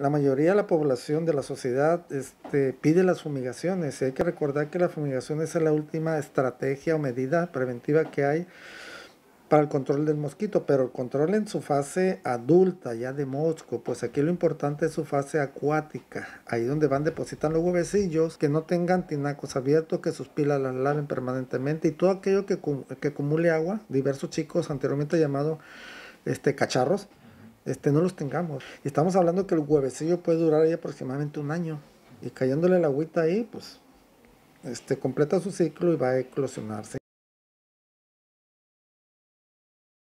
la mayoría de la población de la sociedad este, pide las fumigaciones y hay que recordar que la fumigación es la última estrategia o medida preventiva que hay para el control del mosquito, pero el control en su fase adulta, ya de mosco, pues aquí lo importante es su fase acuática, ahí donde van depositan los huevecillos, que no tengan tinacos abiertos, que sus pilas las laven permanentemente y todo aquello que, que acumule agua, diversos chicos anteriormente llamados este, cacharros, este, no los tengamos. Y estamos hablando que el huevecillo puede durar ahí aproximadamente un año. Y cayéndole la agüita ahí, pues este, completa su ciclo y va a eclosionarse.